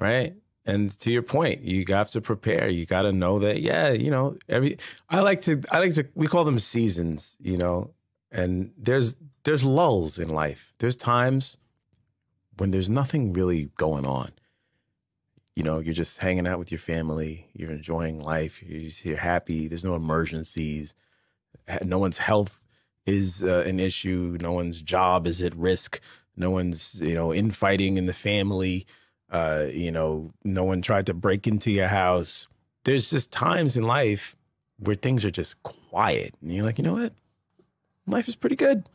right? And to your point, you have to prepare. You got to know that, yeah, you know, every I like to I like to we call them seasons, you know, and there's there's lulls in life. There's times when there's nothing really going on. You know, you're just hanging out with your family, you're enjoying life, you're, happy. There's no emergencies. No one's health is uh, an issue. No one's job is at risk. No one's you know infighting in the family uh, you know, no one tried to break into your house. There's just times in life where things are just quiet, and you're like, you know what, life is pretty good.